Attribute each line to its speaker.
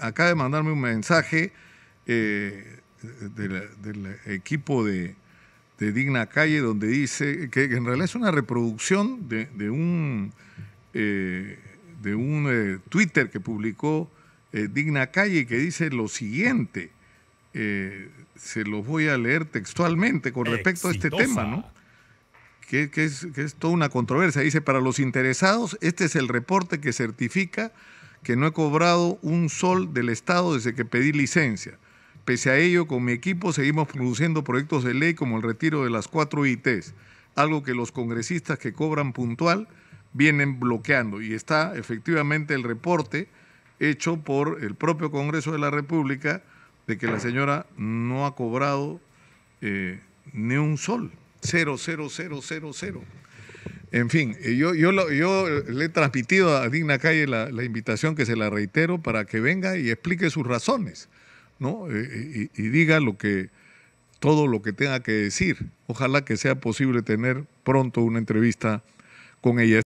Speaker 1: acaba de mandarme un mensaje eh, del, equipo de, Digna Calle donde dice que, en realidad es una reproducción de, un, de un eh, eh, Twitter que publicó Digna Calle que dice lo siguiente. se los voy a leer textualmente con respecto a este tema, ¿no? Que, que, es, que, es, toda una controversia. Dice, para los interesados, este es el reporte que certifica que no he cobrado un sol del Estado desde que pedí licencia. Pese a ello, con mi equipo seguimos produciendo proyectos de ley como el retiro de las cuatro ITs, algo que los congresistas que cobran puntual vienen bloqueando. Y está efectivamente el reporte hecho por el propio Congreso de la República de que la señora no ha cobrado eh, ni un sol. Cero, cero, cero, cero, cero. En fin, eh, yo, yo, lo, yo le he transmitido a Digna Calle la, invitación que se la reitero para que venga y explique sus razones, ¿no? Eh, eh, y, y diga lo que, todo lo que tenga que decir. Ojalá que sea posible tener pronto una entrevista con ella.